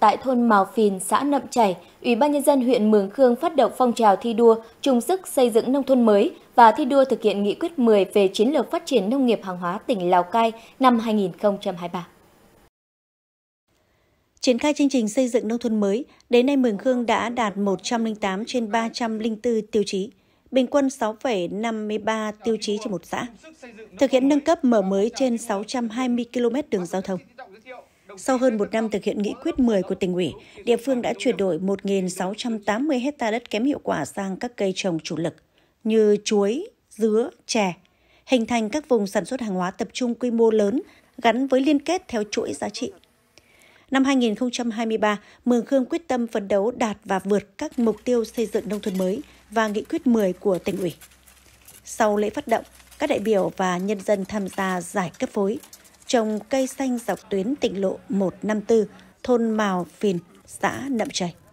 Tại thôn Mào Phìn, xã Nậm Chảy, Ủy ban nhân dân huyện Mường Khương phát động phong trào thi đua chung sức xây dựng nông thôn mới và thi đua thực hiện nghị quyết 10 về chiến lược phát triển nông nghiệp hàng hóa tỉnh Lào Cai năm 2023. Triển khai chương trình xây dựng nông thôn mới, đến nay Mường Khương đã đạt 108 trên 304 tiêu chí, bình quân 6,53 tiêu chí trên một xã. Thực hiện nâng cấp mở mới trên 620 km đường giao thông. Sau hơn một năm thực hiện nghị quyết 10 của tỉnh ủy, địa phương đã chuyển đổi 1.680 hecta đất kém hiệu quả sang các cây trồng chủ lực như chuối, dứa, chè, hình thành các vùng sản xuất hàng hóa tập trung quy mô lớn gắn với liên kết theo chuỗi giá trị. Năm 2023, Mường Khương quyết tâm phấn đấu đạt và vượt các mục tiêu xây dựng nông thôn mới và nghị quyết 10 của tỉnh ủy. Sau lễ phát động, các đại biểu và nhân dân tham gia giải cấp phối, trồng cây xanh dọc tuyến tỉnh lộ 154, thôn Mào Phìn, xã Nậm Chảy.